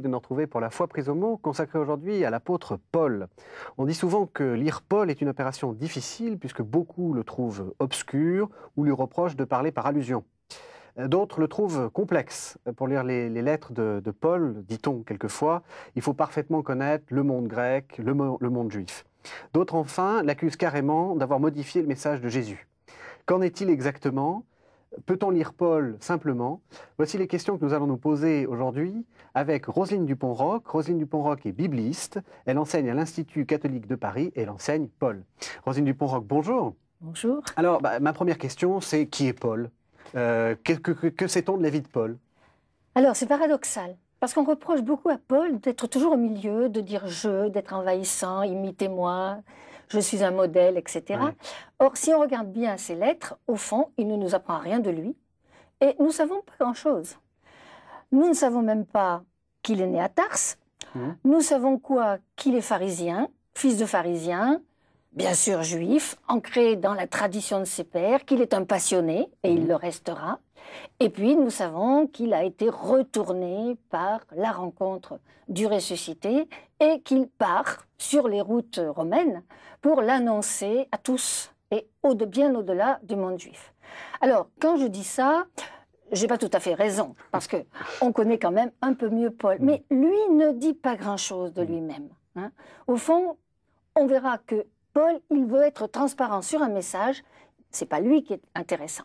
de nous trouver pour la foi prise au mot consacrée aujourd'hui à l'apôtre Paul. On dit souvent que lire Paul est une opération difficile puisque beaucoup le trouvent obscur ou lui reprochent de parler par allusion. Euh, d'autres le trouvent complexe. Euh, pour lire les, lettres de, Paul, dit-on quelquefois, il faut parfaitement connaître le monde grec, le monde juif. D'autres enfin l'accusent carrément d'avoir modifié le message de Jésus. Qu'en est-il exactement Peut-on lire Paul simplement Voici les questions que nous allons nous poser aujourd'hui avec Roselyne Dupont-Roc. Roselyne Dupont-Roc est bibliste. Elle enseigne à l'Institut catholique de Paris et elle enseigne Paul. Roselyne Dupont-Roc, bonjour. Bonjour. Alors, bah, ma première question, c'est qui est Paul euh, Que, que sait-on de la vie de Paul Alors, c'est paradoxal. Parce qu'on reproche beaucoup à Paul d'être toujours au milieu, de dire je, d'être envahissant, imitez-moi je suis un modèle, etc. Or, si on regarde bien ses lettres, au fond, il ne nous apprend rien de lui. Et nous ne savons pas grand-chose. Nous ne savons même pas qu'il est né à Tarse. Mmh. Nous savons quoi Qu'il est pharisien, fils de pharisien, bien sûr juif, ancré dans la tradition de ses pères, qu'il est un passionné, et il mhm. le restera. Et puis nous savons qu'il a été retourné par la rencontre du ressuscité et qu'il part sur les routes romaines pour l'annoncer à tous et au bien au-delà du monde juif. Alors, quand je dis ça, j'ai pas tout à fait raison, parce que on connaît quand même un peu mieux Paul. Mhm. Mais lui ne dit pas grand-chose de lui-même. Hein. Au fond, on verra que Paul, il veut être transparent sur un message. C'est pas lui qui est intéressant.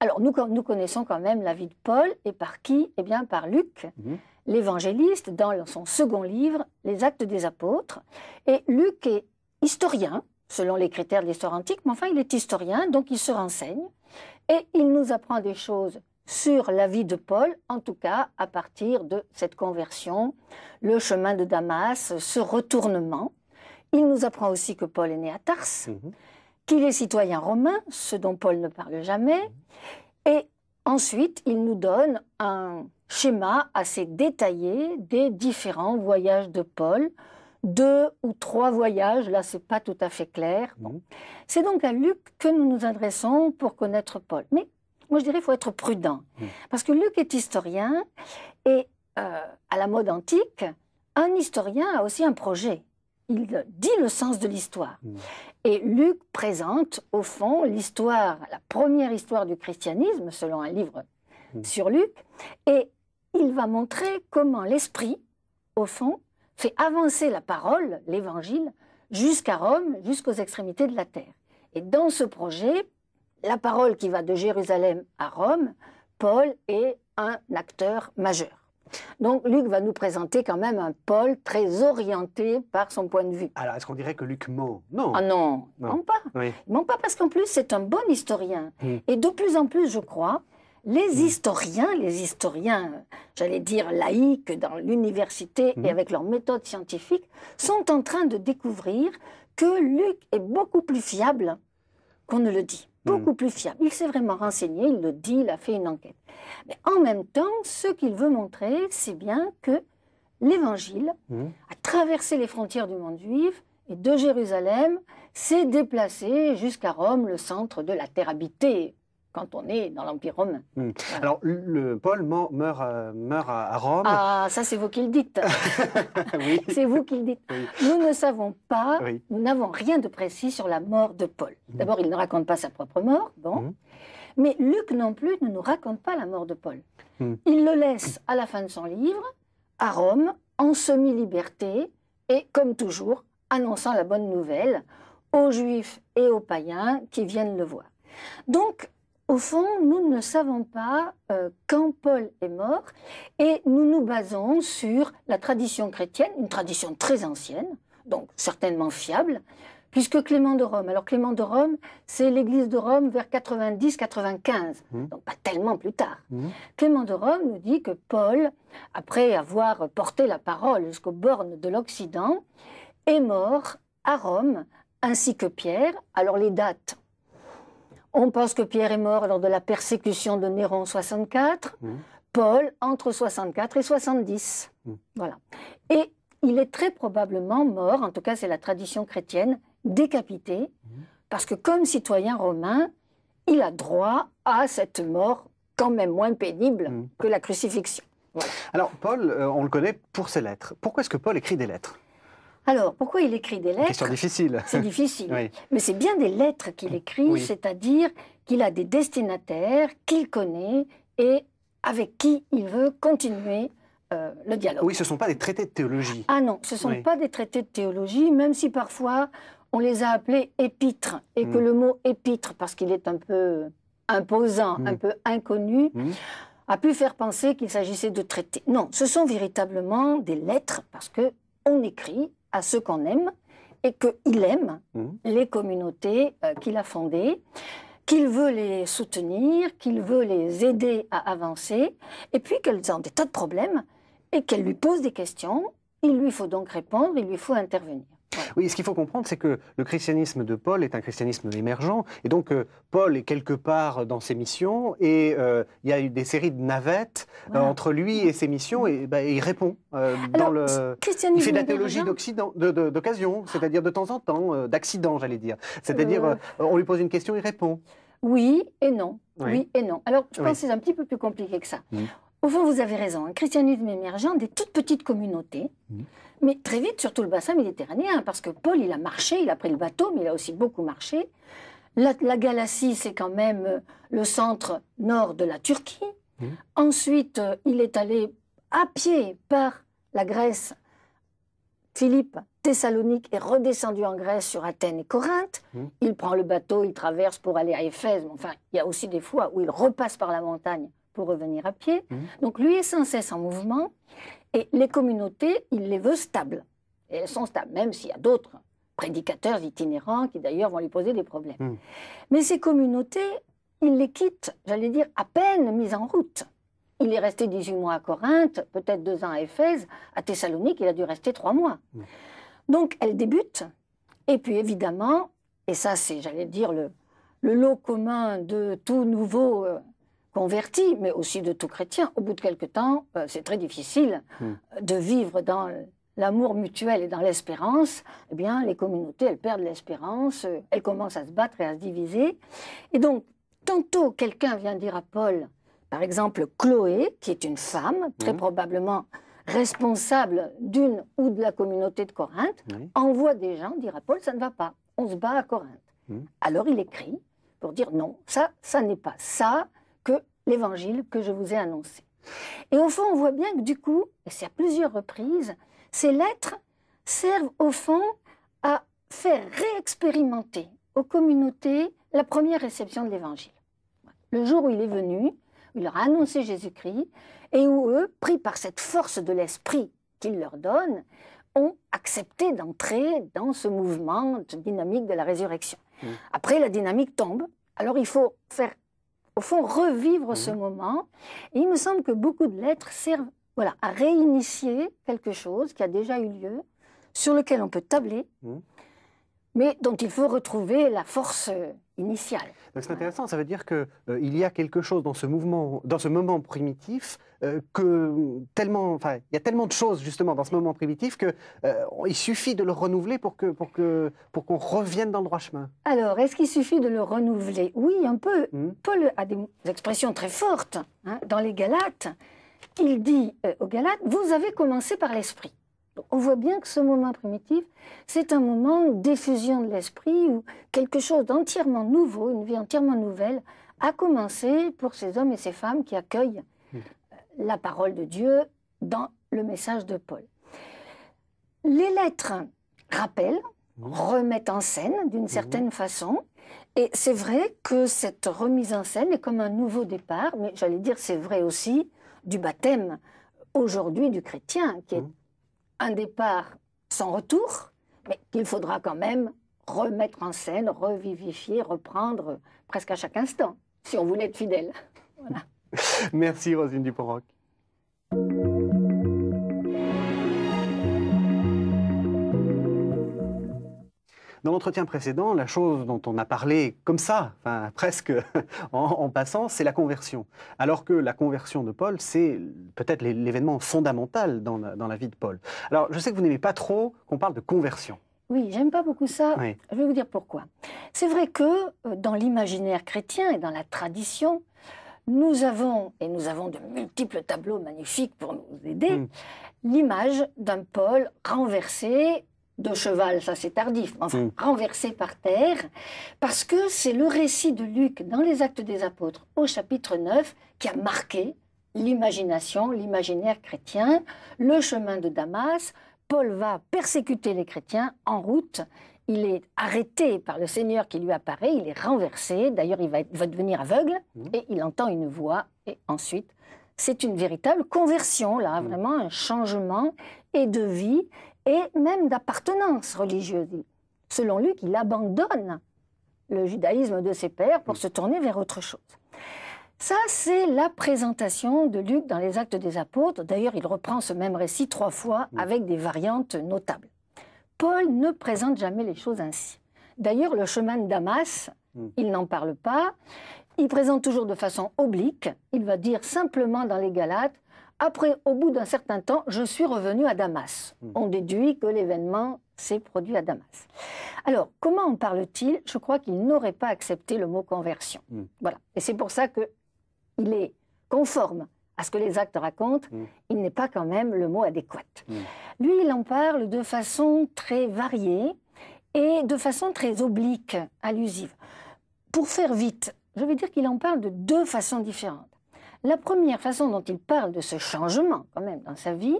Alors nous, nous connaissons quand même la vie de Paul et par qui Eh bien par Luc, mhm. l'évangéliste, dans son second livre, Les Actes des Apôtres. Et Luc est historien, selon les critères de l'histoire antique, mais enfin il est historien, donc il se renseigne et il nous apprend des choses sur la vie de Paul, en tout cas à partir de cette conversion, le chemin de Damas, ce retournement. Il nous apprend aussi que Paul est né à Tarse, mhm. qu'il est citoyen romain, ce dont Paul ne parle jamais. Et ensuite, il nous donne un schéma assez détaillé des différents voyages de Paul. Deux ou trois voyages, là c'est pas tout à fait clair. Mhm. C'est donc à Luc que nous nous adressons pour connaître Paul. Mais moi je dirais qu'il faut être prudent, mhm. parce que Luc est historien et euh, à la mode antique, un historien a aussi un projet il dit le sens de l'histoire. Mm. Et Luc présente, au fond, l'histoire, la première histoire du christianisme, selon un livre mm. sur Luc, et il va montrer comment l'esprit, au fond, fait avancer la parole, l'évangile, jusqu'à Rome, jusqu'aux extrémités de la terre. Et dans ce projet, la parole qui va de Jérusalem à Rome, Paul est un acteur majeur. Donc Luc va nous présenter quand même un Paul très orienté par son point de vue. Alors est-ce qu'on dirait que Luc ment Non. Ah non, non. pas. Il Il ment pas parce qu'en plus c'est un bon historien. Hmm. Et de plus en plus, je crois, les hmm. historiens, les historiens, j'allais dire laïques dans l'université et hmm. avec leurs méthodes scientifiques, sont en train de découvrir que Luc est beaucoup plus fiable qu'on ne le dit. Hmm. beaucoup plus fiable. Il s'est vraiment renseigné, il le dit, il a fait une enquête. Mais en même temps, ce qu'il veut montrer, c'est bien que l'Évangile hmm. a traversé les frontières du monde juif et de Jérusalem s'est déplacé jusqu'à Rome, le centre de la terre habitée quand on est dans l'Empire romain. Hmm. Alors, Paul meurt, meurt à Rome. Ah, ça, c'est vous qui le dites. oui. C'est vous qui le dites. Nous ne savons pas, nous n'avons rien de précis sur la mort de Paul. Hmm. D'abord, il ne raconte pas sa propre mort, bon. Hmm. Mais Luc non plus ne nous raconte pas la mort de Paul. Il le laisse à la fin de son livre, à Rome, en semi-liberté, et comme toujours, annonçant la bonne nouvelle aux juifs et aux païens qui viennent le voir. Donc, au fond, nous ne savons pas euh, quand Paul est mort et nous nous basons sur la tradition chrétienne, une tradition très ancienne, donc certainement fiable, puisque Clément de Rome. Alors Clément de Rome, c'est l'église de Rome vers 90-95, mmh. donc pas tellement plus tard. Mmh. Clément de Rome nous dit que Paul, après avoir porté la parole jusqu'aux bornes de l'Occident, est mort à Rome, ainsi que Pierre. Alors les dates, on pense que Pierre est mort lors de la persécution de Néron en 64, mmh. Paul entre 64 et 70. Mmh. Voilà. Et il est très probablement mort, en tout cas c'est la tradition chrétienne, décapité, mmh. parce que comme citoyen romain, il a droit à cette mort quand même moins pénible que la crucifixion. Alors Paul, euh, on le connaît pour ses lettres. Pourquoi est-ce que Paul écrit des lettres alors, pourquoi il écrit des lettres Question difficile. C'est difficile. Mais c'est bien des lettres qu'il écrit, c'est-à-dire qu'il a des destinataires qu'il connaît et avec qui il veut continuer euh, le dialogue. Oui, ce ne sont pas des traités de théologie. Ah non, ce ne sont pas des traités de théologie, même si parfois on les a appelés épîtres, et hmm. que le mot épître, parce qu'il est un peu imposant, hmm. un peu inconnu, hmm. a pu faire penser qu'il s'agissait de traités. Non, ce sont véritablement des lettres, parce que on écrit à ceux qu'on aime et qu'il aime mmh. les communautés euh, qu'il a fondées, qu'il veut les soutenir, qu'il veut les aider à avancer, et puis qu'elles ont des tas de problèmes et qu'elles lui posent des questions. Il lui faut donc répondre, il lui faut intervenir. Oui, ce qu'il faut comprendre, c'est que le christianisme de Paul est un christianisme émergent. Et donc, euh, Paul est quelque part dans ses missions et euh, il y a eu des séries de navettes euh, entre lui et ses missions et, bah, il répond. dans le... Il fait de la théologie d'occasion, c'est-à-dire de temps en temps, d'accident, j'allais dire. C'est-à-dire, on lui pose une question, il répond. Oui et non. Oui, et non. Alors, je pense que c'est un petit peu plus compliqué que ça. Mm. Au fond, vous avez raison. Un christianisme émergent, des toutes petites communautés. Mm mais très vite, surtout le bassin méditerranéen, parce que Paul, il a marché, il a pris le bateau, mais il a aussi beaucoup marché. La, Galatie, c'est quand même euh, le centre nord de la Turquie. Mmh. Ensuite, euh, il est allé à pied par la Grèce, Philippe, Thessalonique, est redescendu en Grèce sur Athènes et Corinthe. Mmh. Il prend le bateau, il traverse pour aller à Éphèse. enfin, il y a aussi des fois où il repasse par la montagne pour revenir à pied. Mmh. Donc lui est sans cesse en mouvement. Et les communautés, il les veut stables. Et elles sont stables, même s'il y a d'autres prédicateurs itinérants qui d'ailleurs vont lui poser des problèmes. Hmm. Mais ces communautés, il les quitte, j'allais dire, à peine mises en route. Il est resté 18 mois à Corinthe, peut-être deux ans à Éphèse, à Thessalonique, il a dû rester trois mois. Hmm. Donc elles débutent. et puis évidemment, et ça c'est, j'allais dire, le lot commun de tout nouveau euh, convertis, mais aussi de tout chrétien, au bout de quelque temps, euh, c'est très difficile hmm. euh, de vivre dans l'amour mutuel et dans l'espérance. Eh bien, les communautés, elles perdent l'espérance, euh, elles commencent à se battre et à se diviser. Et donc, tantôt, quelqu'un vient dire à Paul, par exemple, Chloé, qui est une femme, très hmm. probablement responsable d'une ou de la communauté de Corinthe, envoie des gens dire à Paul, ça ne va pas, on se bat à Corinthe. Hmm. Alors il écrit pour dire non, ça, ça n'est pas ça, l'évangile que je vous ai annoncé. Et au fond, on voit bien que du coup, et c'est à plusieurs reprises, ces lettres servent au fond à faire réexpérimenter aux communautés la première réception de l'évangile. Le jour où il est venu, il leur a annoncé Jésus-Christ, et où eux, pris par cette force de l'esprit qu'il leur donne, ont accepté d'entrer dans ce mouvement dynamique de la résurrection. Mmh. Après, la dynamique tombe, alors il faut faire au fond, revivre ce mhm. moment. Et il me semble que beaucoup de lettres servent voilà, à réinitier quelque chose qui a déjà eu lieu, sur lequel on peut tabler, mhm. mais dont il faut retrouver la force euh, donc c'est intéressant, ça veut dire qu'il euh, y a quelque chose dans ce mouvement, dans ce moment primitif, euh, que tellement, enfin, il y a tellement de choses justement dans ce moment primitif qu'il euh, suffit de le renouveler pour que pour que pour qu'on revienne dans le droit chemin. Alors, est-ce qu'il suffit de le renouveler Oui, un peu. Hmm. Paul a des expressions très fortes hein, dans les Galates. Il dit aux Galates, vous avez commencé par l'esprit on voit bien que ce moment primitif, c'est un moment d'effusion de l'esprit où quelque chose d'entièrement nouveau, une vie entièrement nouvelle, a commencé pour ces hommes et ces femmes qui accueillent euh, la parole de Dieu dans le message de Paul. Les lettres rappellent, remettent en scène d'une certaine façon, et c'est vrai que cette remise en scène est comme un nouveau départ, mais j'allais dire c'est vrai aussi du baptême aujourd'hui du chrétien, qui est un départ sans retour, mais qu'il faudra quand même remettre en scène, revivifier, reprendre presque à chaque instant, si on voulait être fidèle. Voilà. Merci Rosine Duporoc. Dans l'entretien précédent, la chose dont on a parlé comme ça, enfin, presque en, passant, c'est la conversion. Alors que la conversion de Paul, c'est peut-être l'événement fondamental dans la, vie de Paul. Alors, je sais que vous n'aimez pas trop qu'on parle de conversion. Oui, j'aime pas beaucoup ça. Je vais vous dire pourquoi. C'est vrai que euh, dans l'imaginaire chrétien et dans la tradition, nous avons, et nous avons de multiples tableaux magnifiques pour nous aider, hmm. l'image d'un Paul renversé de cheval, ça c'est tardif, enfin mm. renversé par terre, parce que c'est le récit de Luc dans les Actes des Apôtres au chapitre 9 qui a marqué l'imagination, l'imaginaire chrétien, le chemin de Damas. Paul va persécuter les chrétiens en route. Il est arrêté par le Seigneur qui lui apparaît, il est renversé, d'ailleurs il va, devenir aveugle, mm. et il entend une voix, et ensuite c'est une véritable conversion, là, mm. vraiment un changement et de vie et même d'appartenance religieuse. Selon Luc, il abandonne le judaïsme de ses pères pour mm. se tourner vers autre chose. Ça, c'est la présentation de Luc dans les Actes des Apôtres. D'ailleurs, il reprend ce même récit trois fois mm. avec des variantes notables. Paul ne présente jamais les choses ainsi. D'ailleurs, le chemin de Damas, mm. il n'en parle pas. Il présente toujours de façon oblique. Il va dire simplement dans les Galates, après, au bout d'un certain temps, je suis revenu à Damas. Mmh. On déduit que l'événement s'est produit à Damas. Alors, comment en parle-t-il Je crois qu'il n'aurait pas accepté le mot conversion. Mmh. Voilà. Et c'est pour ça qu'il est conforme à ce que les actes racontent. Mmh. Il n'est pas quand même le mot adéquat. Lui, il en parle de façon très variée et de façon très oblique, allusive. Pour faire vite, je veux dire qu'il en parle de deux façons différentes. La première façon dont il parle de ce changement, quand même, dans sa vie,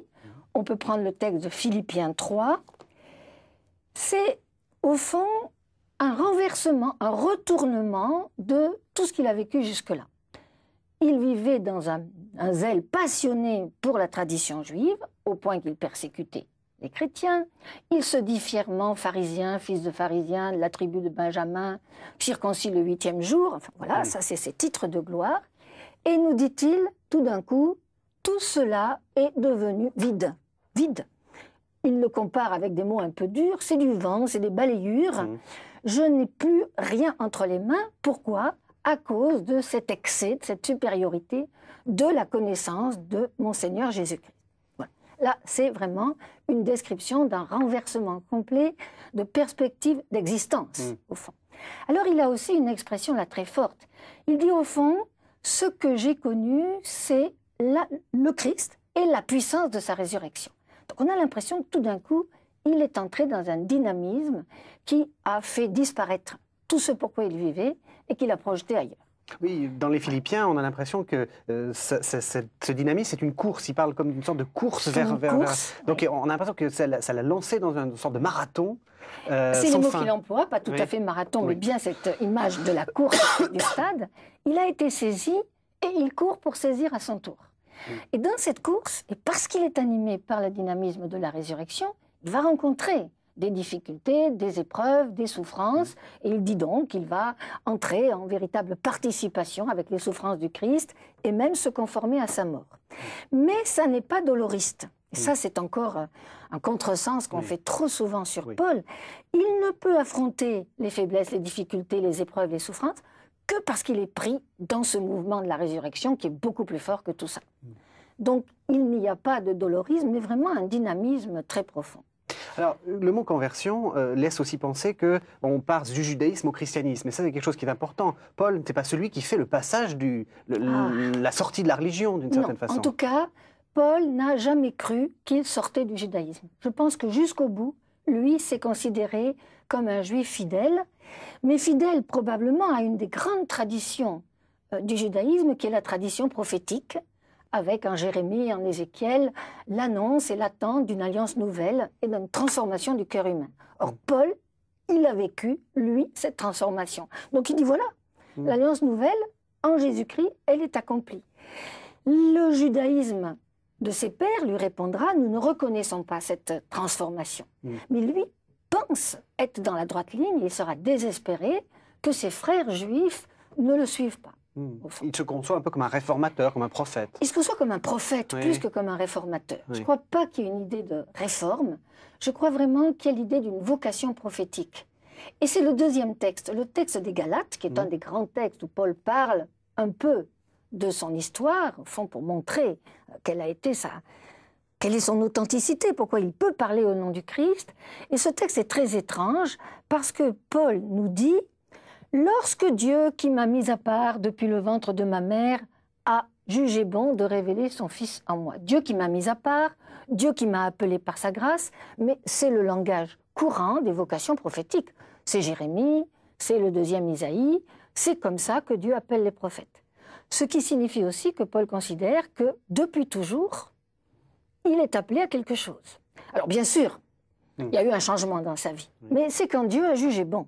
on peut prendre le texte de Philippiens 3, c'est au fond un renversement, un retournement de tout ce qu'il a vécu jusque-là. Il vivait dans un, zèle passionné pour la tradition juive, au point qu'il persécutait les chrétiens. Il se dit fièrement pharisien, fils de pharisien, de la tribu de Benjamin, circoncis le huitième jour. Enfin voilà, mmh. ça c'est ses titres de gloire. Et nous dit-il, tout d'un coup, tout cela est devenu vide. Vide. Il le compare avec des mots un peu durs, c'est du vent, c'est des balayures. Mmh. Je n'ai plus rien entre les mains. Pourquoi À cause de cet excès, de cette supériorité de la connaissance de mon Seigneur Jésus-Christ. Là, c'est vraiment une description d'un renversement complet de perspective d'existence, mmh. au fond. Alors, il a aussi une expression là très forte. Il dit, au fond, ce que j'ai connu, c'est le Christ et la puissance de sa résurrection. Donc on a l'impression que tout d'un coup, il est entré dans un dynamisme qui a fait disparaître tout ce pourquoi il vivait et qu'il a projeté ailleurs. Oui, dans les Philippiens, on a l'impression que euh, ce, dynamisme, c'est une course. Il parle comme une sorte de course vers. vers, Donc on a l'impression que ça l'a lancé dans une sorte de marathon. Euh, c'est le mot qu'il emploie, pas tout à fait marathon, mais bien cette image de la course du stade il a été saisi et il court pour saisir à son tour. Et dans cette course, et parce qu'il est animé par le dynamisme de la résurrection, il va rencontrer des difficultés, des épreuves, des souffrances. Et il dit donc qu'il va entrer en véritable participation avec les souffrances du Christ et même se conformer à sa mort. Mais ça n'est pas doloriste. ça, c'est encore euh, un contresens qu'on fait trop souvent sur Paul. Il ne peut affronter les faiblesses, les difficultés, les épreuves, les souffrances que parce qu'il est pris dans ce mouvement de la résurrection qui est beaucoup plus fort que tout ça. Donc il n'y a pas de dolorisme, mais vraiment un dynamisme très profond. Alors, le mot conversion euh, laisse aussi penser que on part du judaïsme au christianisme. Et ça, c'est quelque chose qui est important. Paul n'était pas celui qui fait le passage du, ah. la sortie de la religion, d'une certaine façon. En tout cas, Paul n'a jamais cru qu'il sortait du judaïsme. Je pense que jusqu'au bout, lui s'est considéré comme un juif fidèle, mais fidèle probablement à une des grandes traditions euh, du judaïsme, qui est la tradition prophétique, avec en Jérémie et en Ézéchiel l'annonce et l'attente d'une alliance nouvelle et d'une transformation du cœur humain. Or, Paul, il a vécu, lui, cette transformation. Donc il dit, voilà, mm. l'alliance nouvelle, en Jésus-Christ, elle est accomplie. Le judaïsme de ses pères lui répondra, nous ne reconnaissons pas cette transformation. Mm. Mais lui, être dans la droite ligne, il sera désespéré que ses frères juifs ne le suivent pas. Hmm. Il se conçoit un peu comme un réformateur, comme un prophète. Il se conçoit comme un prophète plus que comme un réformateur. Je ne crois pas qu'il y ait une idée de réforme. Je crois vraiment qu'il y a l'idée d'une vocation prophétique. Et c'est le deuxième texte, le texte des Galates, qui est hmm. un des grands textes où Paul parle un peu de son histoire, au fond pour montrer euh, quelle a été sa, quelle est son authenticité, pourquoi il peut parler au nom du Christ. Et ce texte est très étrange parce que Paul nous dit, lorsque Dieu, qui m'a mis à part depuis le ventre de ma mère, a jugé bon de révéler son Fils en moi. Dieu qui m'a mis à part, Dieu qui m'a appelé par sa grâce, mais c'est le langage courant des vocations prophétiques. C'est Jérémie, c'est le deuxième Isaïe, c'est comme ça que Dieu appelle les prophètes. Ce qui signifie aussi que Paul considère que depuis toujours, il est appelé à quelque chose. Alors bien sûr, il y a eu un changement dans sa vie, mais c'est quand Dieu a jugé bon.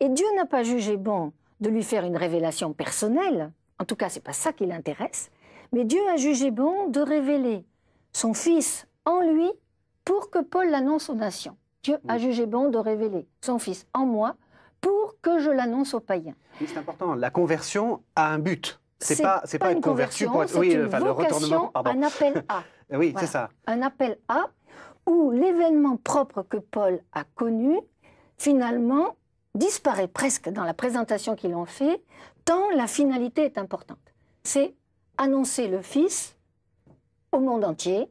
Et Dieu n'a pas jugé bon de lui faire une révélation personnelle, en tout cas c'est pas ça qui l'intéresse, mais Dieu a jugé bon de révéler son Fils en lui pour que Paul l'annonce aux nations. Dieu a jugé bon de révéler son Fils en moi pour que je l'annonce aux païens. c'est important, la conversion a un but. C'est pas, pas, une conversion, pour une vocation, le un appel à. Eh oui, c'est ça. Un appel à où l'événement propre que Paul a connu, finalement, disparaît presque dans la présentation qu'ils ont fait, tant la finalité est importante. C'est annoncer le Fils au monde entier,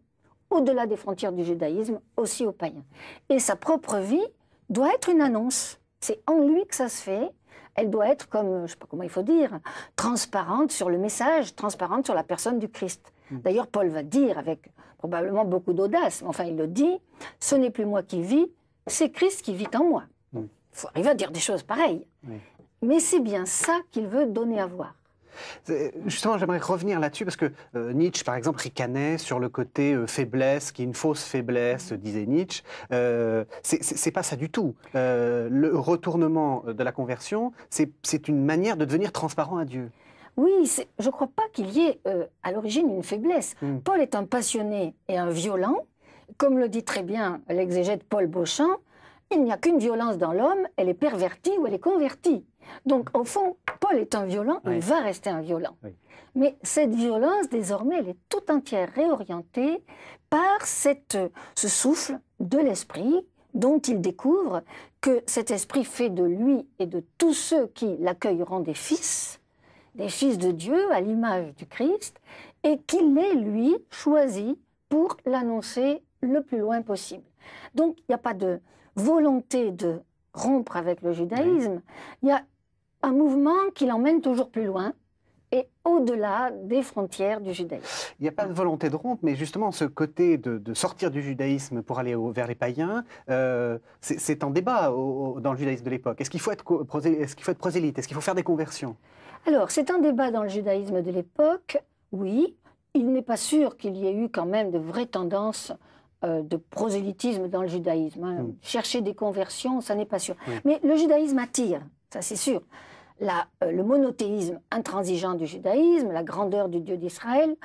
au-delà des frontières du judaïsme, aussi aux païens. Et sa propre vie doit être une annonce. C'est en lui que ça se fait. Elle doit être, comme, je ne sais pas comment il faut dire, transparente sur le message, transparente sur la personne du Christ. Mm. D'ailleurs, Paul va dire, avec probablement beaucoup d'audace, enfin il le dit, ce n'est plus moi qui vis, c'est Christ qui vit en moi. Mm. Il va dire des choses pareilles. Mais c'est bien ça qu'il veut donner à voir. Justement, j'aimerais revenir là-dessus parce que euh, Nietzsche, par exemple, ricanait sur le côté euh, faiblesse, qui est une fausse faiblesse, mm. disait Nietzsche. Euh, c'est pas ça du tout. Euh, le retournement de la conversion, c'est une manière de devenir transparent à Dieu. Oui, je ne crois pas qu'il y ait euh, à l'origine une faiblesse. Hmm. Paul est un passionné et un violent. Comme le dit très bien l'exégète Paul Beauchamp, il n'y a qu'une violence dans l'homme, elle est pervertie ou elle est convertie. Donc, au fond, Paul est un violent, il va rester un violent. Mais cette violence, désormais, elle est tout entière réorientée par ce souffle de l'esprit dont il découvre que cet esprit fait de lui et de tous ceux qui l'accueilleront des fils des fils de Dieu à l'image du Christ et qu'il l'ait, lui, choisi pour l'annoncer le plus loin possible. Donc, il n'y a pas de volonté de rompre avec le judaïsme, il y a un mouvement qui l'emmène toujours plus loin, et au-delà des frontières du judaïsme. Il n'y a pas de volonté de rompre, mais justement ce côté de, sortir du judaïsme pour aller vers les païens, euh, c'est en débat dans le judaïsme de l'époque. Est-ce qu'il faut, être, qu'il faut être prosélyte Est-ce qu'il faut faire des conversions alors, c'est un débat dans le judaïsme de l'époque, oui. Il n'est pas sûr qu'il y ait eu quand même de vraies tendances euh, de prosélytisme dans le judaïsme. Hein. Hmm. Chercher des conversions, ça n'est pas sûr. Mais le judaïsme attire, ça c'est sûr. Euh, le monothéisme intransigeant du judaïsme, la grandeur du Dieu d'Israël,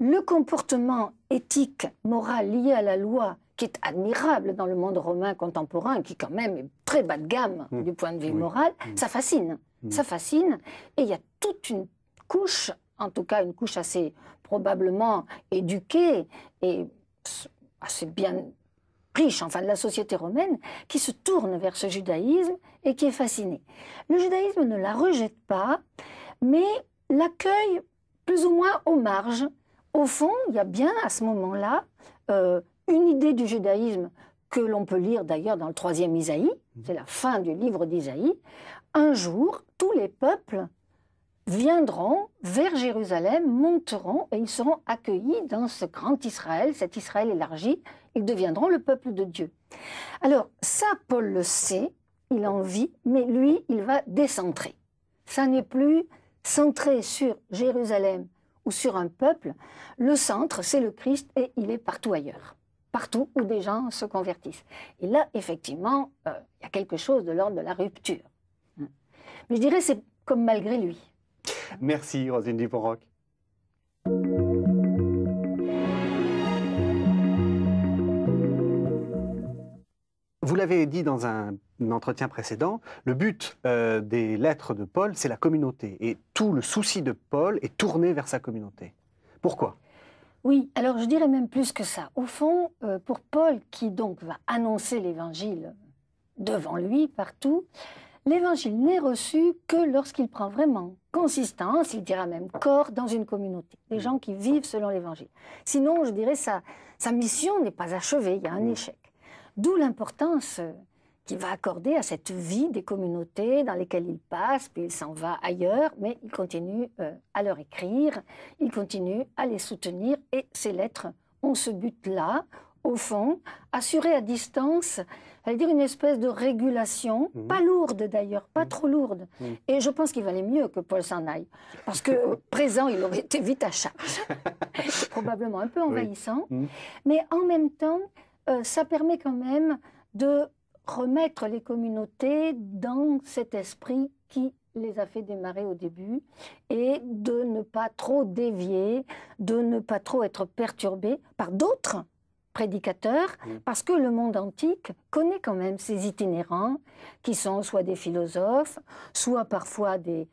le comportement éthique, moral lié à la loi qui est admirable dans le monde romain contemporain, qui quand même est très bas de gamme hmm. du point de vue moral, hmm. ça fascine. Mm. ça fascine. Et il y a toute une couche, en tout cas une couche assez probablement éduquée et assez bien riche, enfin de la société romaine, qui se tourne vers ce judaïsme et qui est fascinée. Le judaïsme ne la rejette pas, mais l'accueille plus ou moins aux marges. Au fond, il y a bien à ce moment-là euh, une idée du judaïsme que l'on peut lire d'ailleurs dans le troisième Isaïe, mm. c'est la fin du livre d'Isaïe, un jour, tous les peuples viendront vers Jérusalem, monteront et ils seront accueillis dans ce grand Israël, cet Israël élargi, ils deviendront le peuple de Dieu. Alors, ça, Paul le sait, il en vit, mais lui, il va décentrer. Ça n'est plus centré sur Jérusalem ou sur un peuple, le centre, c'est le Christ et il est partout ailleurs, partout où des gens se convertissent. Et là, effectivement, euh, il y a quelque chose de l'ordre de la rupture. Je dirais c'est comme malgré lui. Merci Rosine Dupont-Roc. Vous l'avez dit dans un, entretien précédent, le but euh, des lettres de Paul, c'est la communauté. Et tout le souci de Paul est tourné vers sa communauté. Pourquoi Oui, alors je dirais même plus que ça. Au fond, euh, pour Paul, qui donc va annoncer l'évangile devant lui, partout, L'évangile n'est reçu que lorsqu'il prend vraiment consistance, il dira même corps, dans une communauté, les mm. gens qui vivent selon l'évangile. Sinon, je dirais, sa, sa mission n'est pas achevée, il y a un mm. échec. D'où l'importance euh, qu'il va accorder à cette vie des communautés dans lesquelles il passe, puis il s'en va ailleurs, mais il continue euh, à leur écrire, il continue à les soutenir, et ces lettres ont ce but-là, au fond, assurer à distance à dire, une espèce de régulation, mhm. pas lourde d'ailleurs, pas mhm. trop lourde. Mhm. Et je pense qu'il valait mieux que Paul s'en aille, parce que présent, il aurait été vite à charge, probablement un peu envahissant. Mais en même temps, euh, ça permet quand même de remettre les communautés dans cet esprit qui les a fait démarrer au début et de ne pas trop dévier, de ne pas trop être perturbé par d'autres prédicateurs, mm. parce que le monde antique connaît quand même ces itinérants, qui sont soit des philosophes, soit parfois des,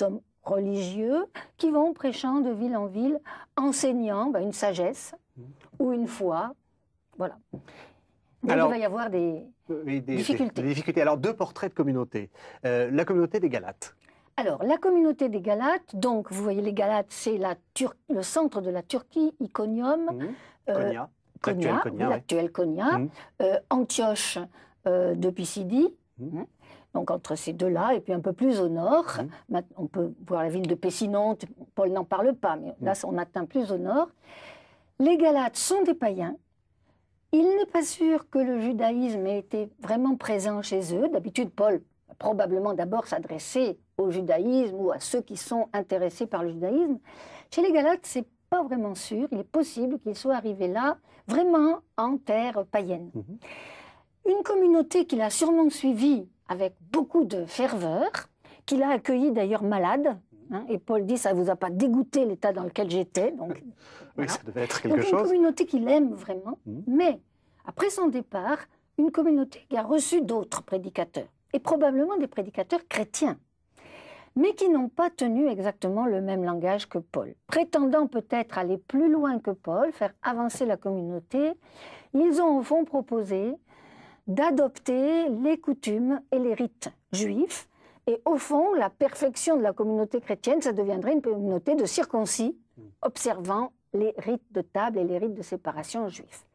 hommes religieux, qui vont prêchant de ville en ville, enseignant ben, une sagesse mm. ou une foi. Voilà. Alors, il va y avoir des, euh, difficultés. Alors, deux portraits de communauté. Euh, la communauté des Galates. Alors, la communauté des Galates, donc, vous voyez, les Galates, c'est le centre de la Turquie, Iconium. Mm. Euh, Konya, l'actuel Konya, mmh. euh, Antioche euh, de Pisidie, mmh. hein, donc entre ces deux-là, et puis un peu plus au nord, mmh. on peut voir la ville de Pessinonte, Paul n'en parle pas, mais là on atteint plus au nord. Les Galates sont des païens. Il n'est pas sûr que le judaïsme ait été vraiment présent chez eux. D'habitude, Paul probablement d'abord s'adresser au judaïsme ou à ceux qui sont intéressés par le judaïsme. Chez les Galates, c'est pas vraiment sûr. Il est possible qu'il soit arrivé là, vraiment en terre païenne. Mhm. Une communauté qu'il a sûrement suivie avec beaucoup de ferveur, qu'il a accueilli d'ailleurs malade. Hein, et Paul dit, ça ne vous a pas dégoûté l'état dans lequel j'étais. Donc, oui, ça devait être quelque chose. Une communauté qu'il aime vraiment, mhm. mais après son départ, une communauté qui a reçu d'autres prédicateurs, et probablement des prédicateurs chrétiens mais qui n'ont pas tenu exactement le même langage que Paul. Prétendant peut-être aller plus loin que Paul, faire avancer la communauté, ils ont au fond proposé d'adopter les coutumes et les rites juifs. Et au fond, la perfection de la communauté chrétienne, ça deviendrait une communauté de circoncis, observant les rites de table et les rites de séparation juifs.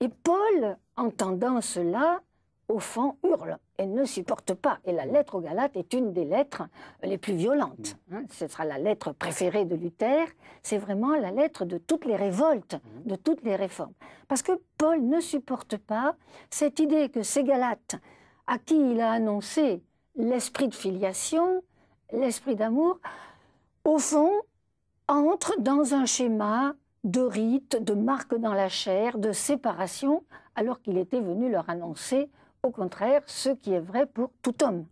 Et Paul, entendant cela, au fond, hurle et ne supporte pas. Et la lettre aux Galates est une des lettres les plus violentes. Mm. Hein. ce sera la lettre préférée de Luther. C'est vraiment la lettre de toutes les révoltes, mm. de toutes les réformes. Parce que Paul ne supporte pas cette idée que ces Galates, à qui il a annoncé l'esprit de filiation, l'esprit d'amour, au fond, entrent dans un schéma de rites, de marques dans la chair, de séparation, alors qu'il était venu leur annoncer au contraire ce qui est vrai pour tout homme.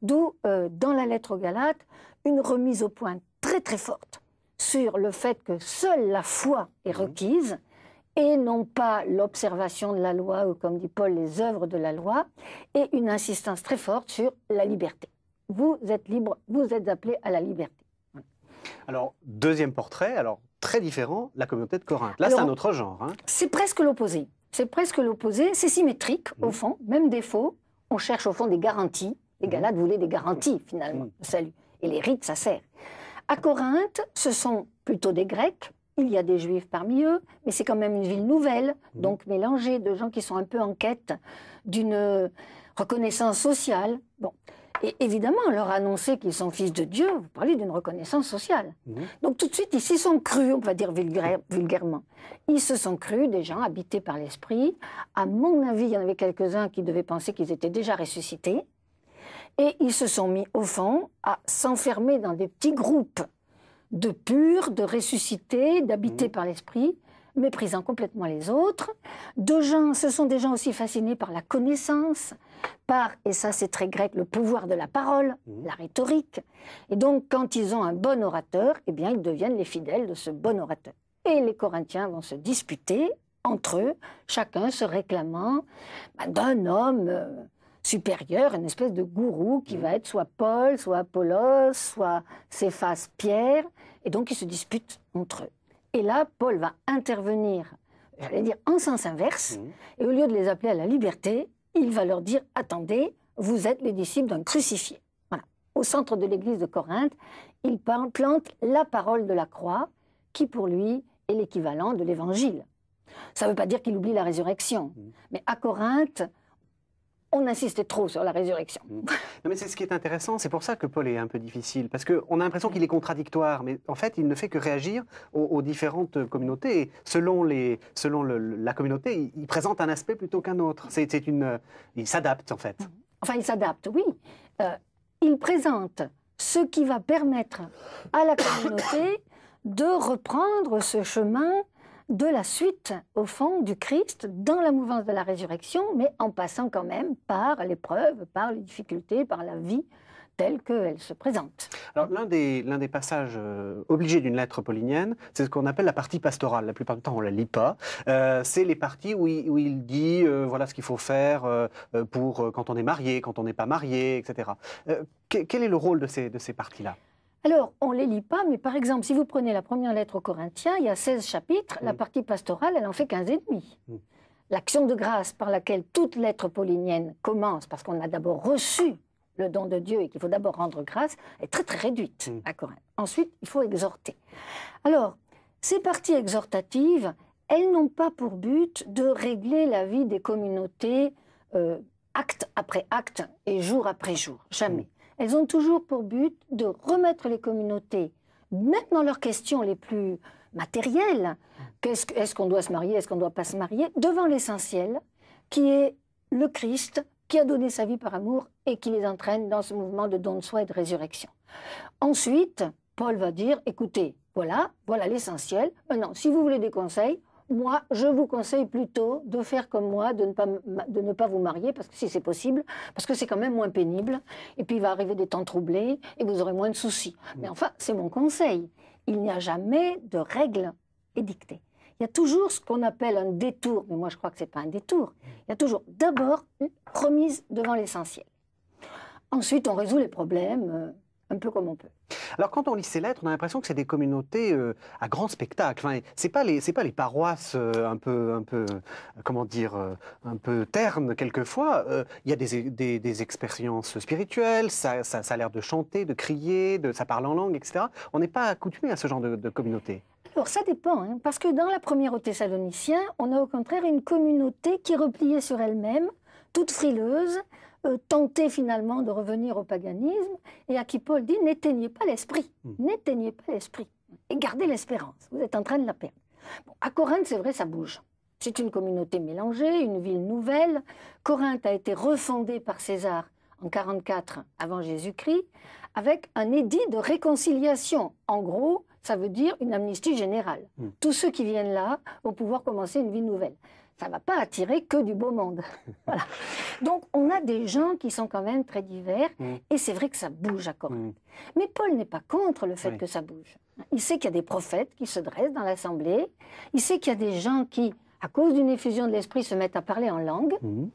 D'où, euh, dans la lettre aux Galates, une remise au point très très forte sur le fait que seule la foi est mmh. requise et non pas l'observation de la loi ou, comme dit Paul, les œuvres de la loi, et une insistance très forte sur la liberté. Vous êtes libre, vous êtes appelé à la liberté. Alors, deuxième portrait, alors très différent, la communauté de Corinthe. Là, c'est un autre genre. Hein. C'est presque l'opposé c'est presque l'opposé. C'est symétrique, au mm. fond, même défaut. On cherche, au fond, des garanties. Les mm. Galates voulaient des garanties, finalement, mm. salut. Et les rites, ça sert. À Corinthe, ce sont plutôt des Grecs. Il y a des Juifs parmi eux, mais c'est quand même une ville nouvelle, donc mélangée de gens qui sont un peu en quête d'une reconnaissance sociale. Bon et évidemment, leur annoncer qu'ils sont fils de Dieu, vous parlez d'une reconnaissance sociale. Mhm. Donc tout de suite, ils s'y sont crus, on va dire vulgairement. Ils se sont crus des gens habités par l'esprit. À mon avis, il y en avait quelques-uns qui devaient penser qu'ils étaient déjà ressuscités. Et ils se sont mis au fond à s'enfermer dans des petits groupes de purs, de ressuscités, d'habités mhm. par l'esprit, méprisant complètement les autres. deux gens, ce sont des gens aussi fascinés par la connaissance, par, et ça c'est très grec, le pouvoir de la parole, mmh. la rhétorique. Et donc quand ils ont un bon orateur, eh bien ils deviennent les fidèles de ce bon orateur. Et les Corinthiens vont se disputer entre eux, chacun se réclamant bah, d'un homme euh, supérieur, une espèce de gourou qui mmh. va être soit Paul, soit Apollos, soit Céphas Pierre, et donc ils se disputent entre eux. Et là, Paul va intervenir, j'allais dire, en sens inverse, mmh. et au lieu de les appeler à la liberté, il va leur dire, attendez, vous êtes les disciples d'un crucifié. Voilà. Au centre de l'église de Corinthe, il plante la parole de la croix, qui pour lui est l'équivalent de l'évangile. Ça ne veut pas dire qu'il oublie la résurrection, mmh. mais à Corinthe, on insiste trop sur la résurrection. Mm. mais c'est ce qui est intéressant, c'est pour ça que Paul est un peu difficile, parce qu'on a l'impression qu'il est contradictoire, mais en fait, il ne fait que réagir aux, différentes communautés. Et selon, les, selon la communauté, il, présente un aspect plutôt qu'un autre. C'est, une, il s'adapte, en fait. Enfin, il s'adapte, oui. Euh, il présente ce qui va permettre à la communauté de reprendre ce chemin de la suite, au fond, du Christ dans la mouvance de la résurrection, mais en passant quand même par l'épreuve, par les difficultés, par la vie telle qu'elle se présente. l'un des, passages euh, obligés d'une lettre polynienne, c'est ce qu'on appelle la partie pastorale. La plupart du temps, on ne la lit pas. Euh, c'est les parties où il, dit euh, voilà ce qu'il faut faire pour quand on est marié, quand on n'est pas marié, etc. quel est le rôle de ces parties-là alors, on ne les lit pas, mais par exemple, si vous prenez la première lettre aux Corinthiens, il y a 16 chapitres, la mm. partie pastorale, elle en fait 15 et demi. Mm. L'action de grâce par laquelle toute lettre paulinienne commence, parce qu'on a d'abord reçu le don de Dieu et qu'il faut d'abord rendre grâce, est très très réduite mm. à Corinthe. Ensuite, il faut exhorter. Alors, ces parties exhortatives, elles n'ont pas pour but de régler la vie des communautés euh, acte après acte et jour après jour, jamais elles ont toujours pour but de remettre les communautés, même dans leurs questions les plus matérielles, est-ce qu'on doit se marier, est-ce qu'on ne doit pas se marier, devant l'essentiel, qui est le Christ qui a donné sa vie par amour et qui les entraîne dans ce mouvement de don de soi et de résurrection. Ensuite, Paul va dire, écoutez, voilà, voilà l'essentiel. Maintenant, si vous voulez des conseils, moi, je vous conseille plutôt de faire comme moi, de ne pas, de ne pas vous marier, parce que si c'est possible, parce que c'est quand même moins pénible, et puis il va arriver des temps troublés, et vous aurez moins de soucis. Mm. Mais enfin, c'est mon conseil. Il n'y a jamais de règles édictées. Il y a toujours ce qu'on appelle un détour, mais moi je crois que ce n'est pas un détour. Il y a toujours d'abord une remise devant l'essentiel. Ensuite, on résout les problèmes euh, un peu comme on peut. Alors quand on lit ces lettres, on a l'impression que c'est des communautés euh, à grand spectacle. Enfin, c'est pas les c'est pas les paroisses euh, un peu un peu euh, comment dire un peu ternes quelquefois. Il y a des, expériences spirituelles, ça, a l'air de chanter, de crier, de ça parle en langue, etc. On n'est pas accoutumé à ce genre de, communauté. Alors ça dépend, hein, parce que dans la première au Thessaloniciens, on a au contraire une communauté qui est sur elle-même, toute frileuse, euh, tenter finalement de revenir au paganisme. Et à qui Paul dit n'éteignez pas l'esprit, hmm. n'éteignez pas l'esprit et gardez l'espérance. Vous êtes en train de la perdre. à Corinthe, c'est vrai, ça bouge. C'est une communauté mélangée, une ville nouvelle. Corinthe a été refondée par César en 44 avant Jésus-Christ avec un édit de réconciliation. En gros, ça veut dire une amnistie générale. Hmm. Tous ceux qui viennent là vont pouvoir commencer une vie nouvelle ça ne va pas attirer que du beau monde. Donc on a des gens qui sont quand même très divers, mm. et c'est vrai que ça bouge à Corinthe. Mm. Mais Paul n'est pas contre le fait que ça bouge. Il sait qu'il y a des prophètes qui se dressent dans l'assemblée, il sait qu'il y a des gens qui, à cause d'une effusion de l'esprit, se mettent à parler en langue. Mm.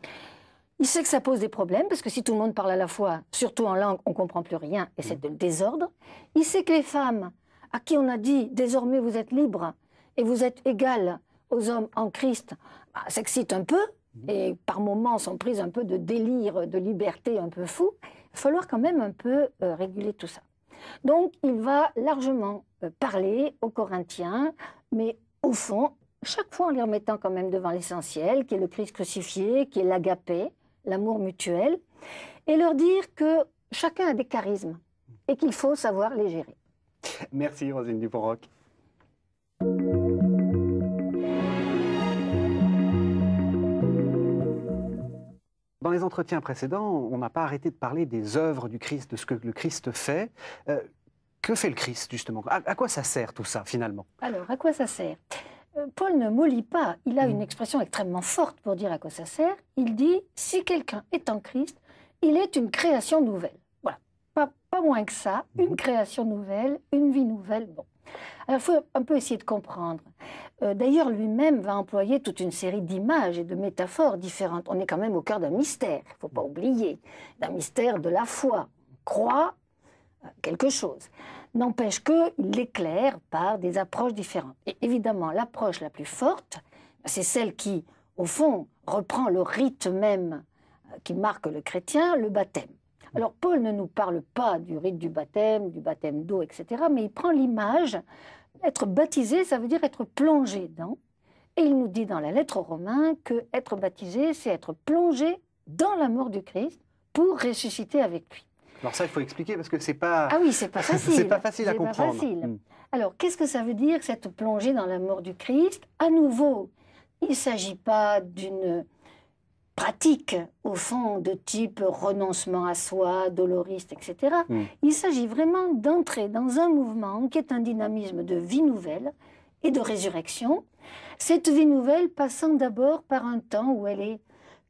Il sait que ça pose des problèmes, parce que si tout le monde parle à la fois, surtout en langue, on ne comprend plus rien, et c'est de désordre. Il sait que les femmes, à qui on a dit désormais vous êtes libres et vous êtes égales aux hommes en Christ, ah, s'excite un peu mhm. et par moments sont prises un peu de délire, de liberté un peu fou, il va falloir quand même un peu euh, réguler tout ça. Donc il va largement euh, parler aux Corinthiens, mais au fond, chaque fois en les remettant quand même devant l'essentiel, qui est le Christ crucifié, qui est l'agapé, l'amour mutuel, et leur dire que chacun a des charismes et qu'il faut savoir les gérer. Merci Rosine Duponroc. Dans les entretiens précédents, on n'a pas arrêté de parler des œuvres du Christ, de ce que le Christ fait. Euh, que fait le Christ, justement à, quoi ça sert tout ça, finalement Alors, à quoi ça sert euh, Paul ne mollit pas. Il a mm. une expression extrêmement forte pour dire à quoi ça sert. Il dit si quelqu'un est en Christ, il est une création nouvelle. Voilà. Pas, pas moins que ça. Une mm. création nouvelle, une vie nouvelle. Bon. Alors, il faut un peu essayer de comprendre. Euh, d'ailleurs, lui-même va employer toute une série d'images et de métaphores différentes. On est quand même au cœur d'un mystère, il ne faut pas oublier, d'un mystère de la foi. On croit euh, quelque chose. N'empêche qu'il l'éclaire par des approches différentes. Et évidemment, l'approche la plus forte, c'est celle qui, au fond, reprend le rite même euh, qui marque le chrétien, le baptême. Alors Paul ne nous parle pas du rite du baptême, du baptême d'eau, etc., mais il prend l'image, être baptisé, ça veut dire être plongé dans. Et il nous dit dans la lettre aux Romains que être baptisé, c'est être plongé dans la mort du Christ pour ressusciter avec lui. Alors ça, il faut expliquer parce que c'est pas. Ah oui, c'est pas facile. c'est pas facile à comprendre. Mm. Alors qu'est-ce que ça veut dire cette plongée dans la mort du Christ À nouveau, il ne s'agit pas d'une Pratique, au fond, de type renoncement à soi, doloriste, etc. Hmm. Il s'agit vraiment d'entrer dans un mouvement qui est un dynamisme de vie nouvelle et de résurrection. Cette vie nouvelle passant d'abord par un temps où elle est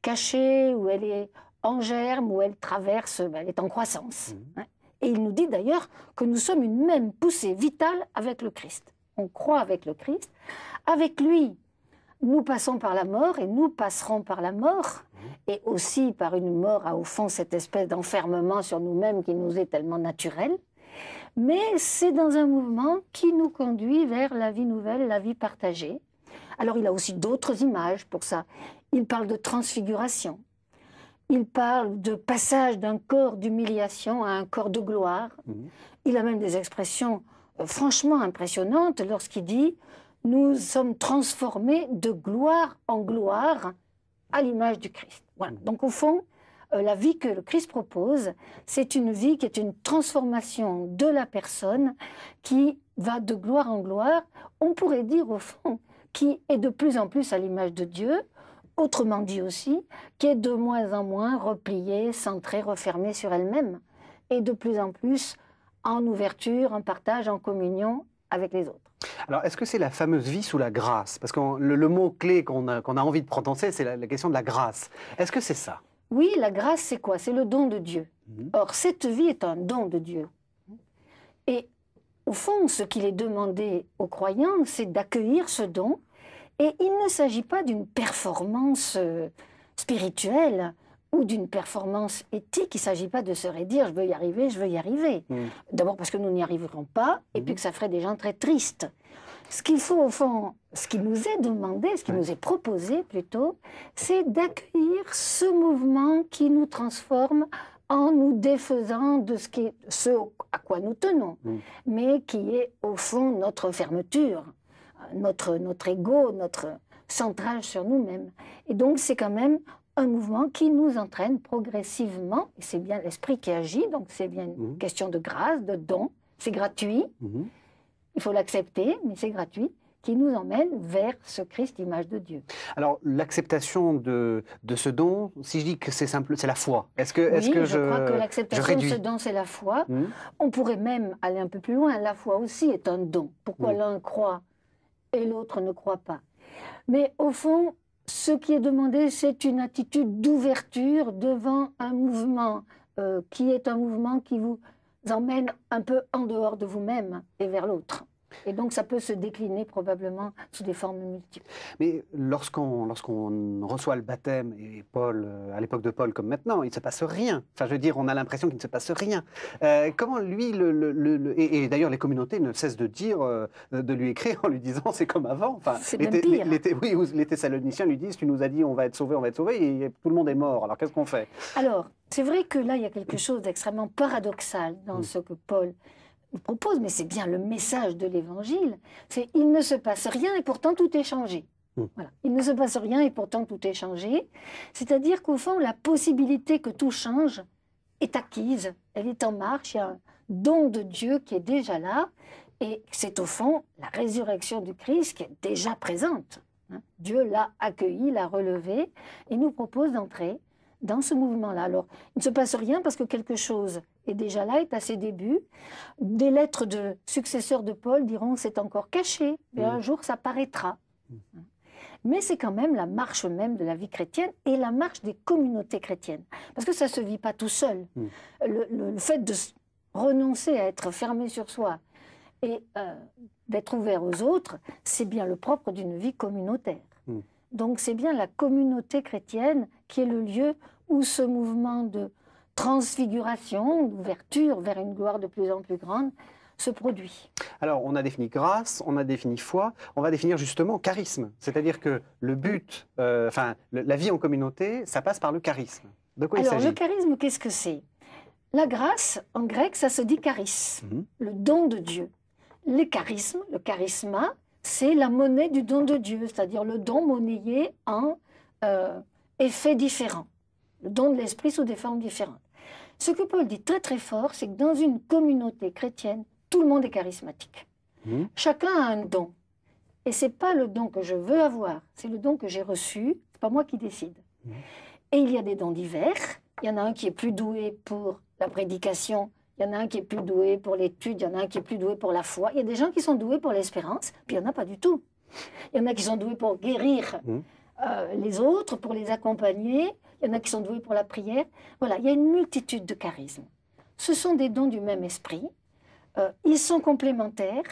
cachée, où elle est en germe, où elle traverse, bah, elle est en croissance. Hmm. Et il nous dit d'ailleurs que nous sommes une même poussée vitale avec le Christ. On croit avec le Christ. Avec lui, nous passons par la mort et nous passerons par la mort, mmh. et aussi par une mort à, au fond, cette espèce d'enfermement sur nous-mêmes qui nous est tellement naturel, Mais c'est dans un mouvement qui nous conduit vers la vie nouvelle, la vie partagée. Alors il a aussi d'autres images pour ça. Il parle de transfiguration. Il parle de passage d'un corps d'humiliation à un corps de gloire. Mmh. Il a même des expressions euh, franchement impressionnantes lorsqu'il dit nous sommes transformés de gloire en gloire à l'image du Christ. Donc au fond, euh, la vie que le Christ propose, c'est une vie qui est une transformation de la personne qui va de gloire en gloire, on pourrait dire au fond, qui est de plus en plus à l'image de Dieu, autrement dit aussi, qui est de moins en moins repliée, centrée, refermée sur elle-même, et de plus en plus en ouverture, en partage, en communion avec les autres. Alors, est-ce que c'est la fameuse vie sous la grâce Parce que le, mot-clé qu'on a, envie de prononcer, c'est la, question de la grâce. Est-ce que c'est ça Oui, la grâce, c'est quoi C'est le don de Dieu. Mhm. Or, cette vie est un don de Dieu. Et au fond, ce qu'il est demandé aux croyants, c'est d'accueillir ce don. Et il ne s'agit pas d'une performance euh, spirituelle ou d'une performance éthique. Il ne s'agit pas de se redire je veux y arriver, je veux y arriver. Mm. D'abord parce que nous n'y arriverons pas, et puis mm. que ça ferait des gens très tristes. Ce qu'il faut, au fond, ce qui nous est demandé, ce qui nous est proposé plutôt, c'est d'accueillir ce mouvement qui nous transforme en nous défaisant de ce, qui ce à quoi nous tenons, mm. mais qui est au fond notre fermeture, euh, notre, notre ego, notre centrage sur nous-mêmes. Et donc c'est quand même un mouvement qui nous entraîne progressivement, et c'est bien l'esprit qui agit, donc c'est bien une mhm. question de grâce, de don, c'est gratuit, mhm. il faut l'accepter, mais c'est gratuit, qui nous emmène vers ce Christ, image de Dieu. Alors, l'acceptation de, ce don, si je dis que c'est simple, c'est la foi. Est-ce que, est-ce que je, je crois que l'acceptation de ce don, c'est la foi. Mhm. On pourrait même aller un peu plus loin. La foi aussi est un don. Pourquoi l'un croit et l'autre ne croit pas Mais au fond, ce qui est demandé, c'est une attitude d'ouverture devant un mouvement euh, qui est un mouvement qui vous emmène un peu en dehors de vous-même et vers l'autre. Et donc ça peut se décliner probablement sous des formes multiples. Mais lorsqu'on reçoit le baptême, et Paul, euh, à l'époque de Paul comme maintenant, il ne se passe rien. Enfin, je veux dire, on a l'impression qu'il ne se passe rien. Euh, comment lui, le, le, et, d'ailleurs les communautés ne cessent de dire, euh, de lui écrire en lui disant c'est comme avant. Enfin, c'est les, oui, les Thessaloniciens lui disent tu nous as dit on va être sauvés, on va être sauvés, et tout le monde est mort. Alors qu'est-ce qu'on fait Alors, c'est vrai que là, il y a quelque chose d'extrêmement paradoxal dans ce que Paul propose, mais c'est bien le message de l'Évangile, c'est il ne se passe rien et pourtant tout est changé. Hmm. Voilà. Il ne se passe rien et pourtant tout est changé. C'est-à-dire qu'au fond, la possibilité que tout change est acquise, elle est en marche, il y a un don de Dieu qui est déjà là, et c'est au fond la résurrection du Christ qui est déjà présente. Hein. Dieu l'a accueilli, l'a relevé, et nous propose d'entrer dans ce mouvement-là. Alors, il ne se passe rien parce que quelque chose et déjà là, est à ses débuts. Des lettres de successeurs de Paul diront c'est encore caché, mais mm. un jour ça paraîtra. Mm. Mais c'est quand même la marche même de la vie chrétienne et la marche des communautés chrétiennes. Parce que ça ne se vit pas tout seul. Mm. Le, fait de renoncer à être fermé sur soi et euh, d'être ouvert aux autres, c'est bien le propre d'une vie communautaire. Donc c'est bien la communauté chrétienne qui est le lieu où ce mouvement de transfiguration, ouverture vers une gloire de plus en plus grande se produit. Alors, on a défini grâce, on a défini foi, on va définir justement charisme. C'est-à-dire que le but, euh, enfin, la vie en communauté, ça passe par le charisme. De quoi il s'agit le charisme, qu'est-ce que c'est La grâce, en grec, ça se dit charisme, mhm. le don de Dieu. Les charismes, le charisma, c'est la monnaie du don de Dieu, c'est-à-dire le don monnayé en euh, effet différent, le don de l'esprit sous des formes différentes. Ce que Paul dit très très fort, c'est que dans une communauté chrétienne, tout le monde est charismatique. Hmm. Chacun a un don. Et c'est pas le don que je veux avoir, c'est le don que j'ai reçu, c'est pas moi qui décide. Hmm. Et il y a des dons divers, il y en a un qui est plus doué pour la prédication, il y en a un qui est plus doué pour l'étude, il y en a un qui est plus doué pour la foi, il y a des gens qui sont doués pour l'espérance, puis il y en a pas du tout. Il y en a qui sont doués pour guérir hmm. euh, les autres, pour les accompagner, il y en a qui sont doués pour la prière. Voilà, il y a une multitude de charismes. Ce sont des dons du même esprit, euh, ils sont complémentaires,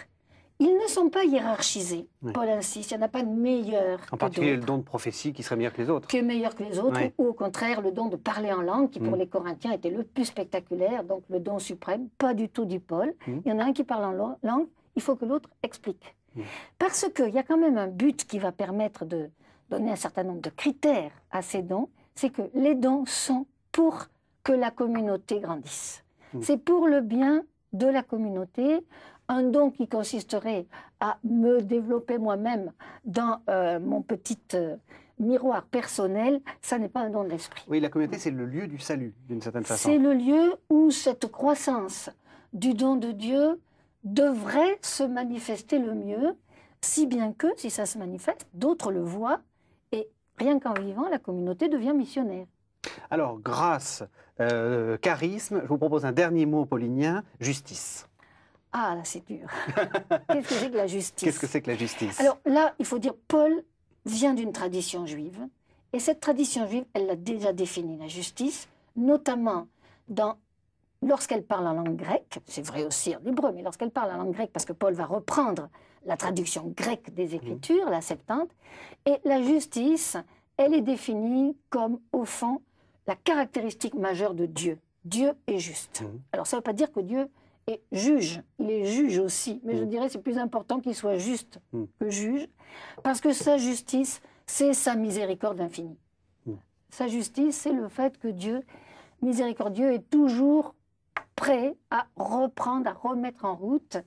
ils ne sont pas hiérarchisés. Paul insiste, il n'y en a pas de meilleur. En particulier le don de prophétie qui serait meilleur que les autres. Qui est meilleur que les autres, ou au contraire le don de parler en langue, qui pour mm. les Corinthiens était le plus spectaculaire, donc le don suprême, pas du tout du Paul. Mm. Il y en a un qui parle en langue, il faut que l'autre explique. Mm. Parce qu'il y a quand même un but qui va permettre de donner un certain nombre de critères à ces dons, c'est que les dons sont pour que la communauté grandisse. Hmm. C'est pour le bien de la communauté. Un don qui consisterait à me développer moi-même dans euh, mon petit euh, miroir personnel, ça n'est pas un don de l'esprit. Oui, la communauté, c'est le lieu du salut, d'une certaine façon. C'est le lieu où cette croissance du don de Dieu devrait se manifester le mieux, si bien que, si ça se manifeste, d'autres le voient rien qu'en vivant, la communauté devient missionnaire. Alors, grâce, euh, charisme, je vous propose un dernier mot paulinien, justice. Ah là, c'est dur. Qu'est-ce que c'est que la justice Qu'est-ce que c'est que la justice Alors là, il faut dire, Paul vient d'une tradition juive, et cette tradition juive, elle l'a déjà définie, la justice, notamment lorsqu'elle parle en langue grecque, c'est vrai aussi en hébreu, mais lorsqu'elle parle en langue grecque, parce que Paul va reprendre la traduction grecque des mhm. Écritures, la Septante. Et la justice, elle est définie comme, au fond, la caractéristique majeure de Dieu. Dieu est juste. Mhm. Alors ça ne veut pas dire que Dieu est juge, il est juge aussi, mais je mhm. dirais c'est plus important qu'il soit juste que juge, parce que sa justice, c'est sa miséricorde infinie. Sa justice, c'est le fait que Dieu, miséricordieux, est toujours prêt à reprendre, à remettre en route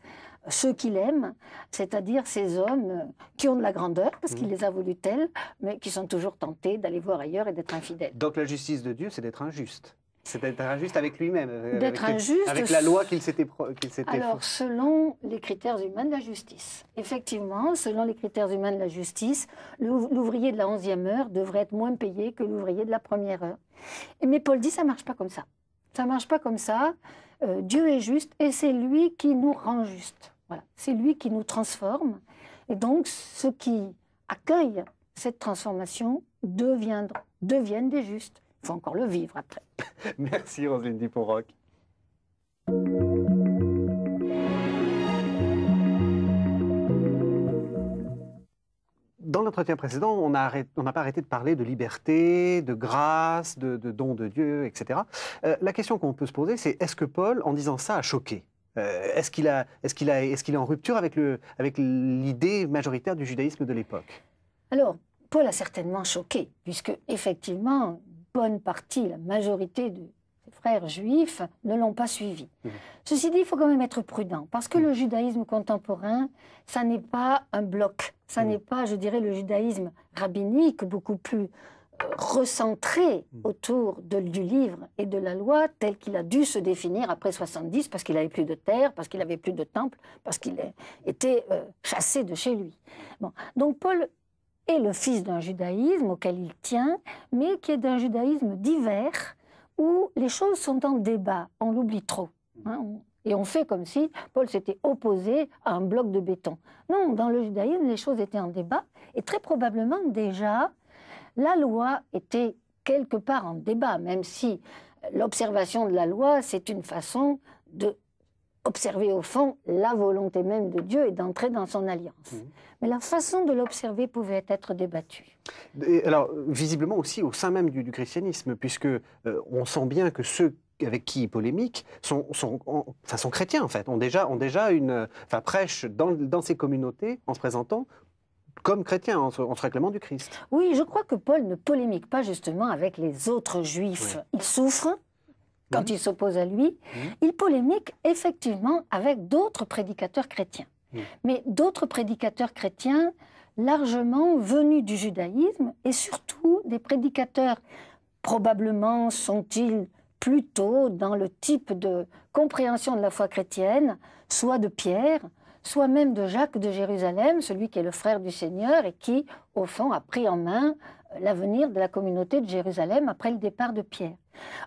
ceux qu'il aime, c'est-à-dire ces hommes qui ont de la grandeur, parce qu'il mhm. les a voulu tels, mais qui sont toujours tentés d'aller voir ailleurs et d'être infidèles. Donc la justice de Dieu, c'est d'être injuste. C'est d'être injuste avec lui-même. injuste. Avec la loi qu'il s'était. alors, selon les critères humains de la justice. Effectivement, selon les critères humains de la justice, l'ouvrier de la 11e heure devrait être moins payé que l'ouvrier de la première heure. Mais Paul dit ça marche pas comme ça. Ça marche pas comme ça. Euh, Dieu est juste et c'est lui qui nous rend juste. Voilà. C'est lui qui nous transforme. Et donc, ceux qui accueillent cette transformation deviennent, deviennent des justes. Il faut encore le vivre après. Merci Roselyne Diporac. dans l'entretien précédent, on n'a pas arrêté de parler de liberté, de grâce, de, don de Dieu, etc. Euh, la question qu'on peut se poser, c'est est-ce que Paul, en disant ça, a choqué euh, Est-ce qu'il est, en rupture avec l'idée majoritaire du judaïsme de l'époque Alors, Paul a certainement choqué, puisque effectivement, bonne partie, la majorité de, juifs ne l'ont pas suivi. Mhm. Ceci dit, il faut quand même être prudent, parce que mhm. le judaïsme contemporain, ça n'est pas un bloc, ça mhm. n'est pas, je dirais, le judaïsme rabbinique, beaucoup plus euh, recentré autour du livre et de la loi tel qu'il a dû se définir après 70 parce qu'il avait plus de terre, parce qu'il avait plus de temple, parce qu'il était euh, chassé de chez lui. Donc Paul est le fils d'un judaïsme auquel il tient, mais qui est d'un judaïsme divers où les choses sont en débat, on l'oublie trop. Hein, et on fait comme si Paul s'était opposé à un bloc de béton. Non, dans le judaïsme, les choses étaient en débat, et très probablement déjà, la loi était quelque part en débat, même si l'observation de la loi, c'est une façon de observer au fond la volonté même de Dieu et d'entrer dans son alliance. Mhm. Mais la façon de l'observer pouvait être débattue. alors, visiblement aussi au sein même du, christianisme, puisque euh, on sent bien que ceux avec qui il polémique sont, sont, sont chrétiens, en fait, ont déjà, ont déjà une. Enfin, prêche dans, dans ces communautés en se présentant comme chrétiens en se, réclamant du Christ. Oui, je crois que Paul ne polémique pas justement avec les autres juifs. Il souffre, quand il s'oppose à lui, mm. il polémique effectivement avec d'autres prédicateurs chrétiens. Mm. Mais d'autres prédicateurs chrétiens largement venus du judaïsme et surtout des prédicateurs probablement sont-ils plutôt dans le type de compréhension de la foi chrétienne, soit de Pierre, soit même de Jacques de Jérusalem, celui qui est le frère du Seigneur et qui, au fond, a pris en main euh, l'avenir de la communauté de Jérusalem après le départ de Pierre.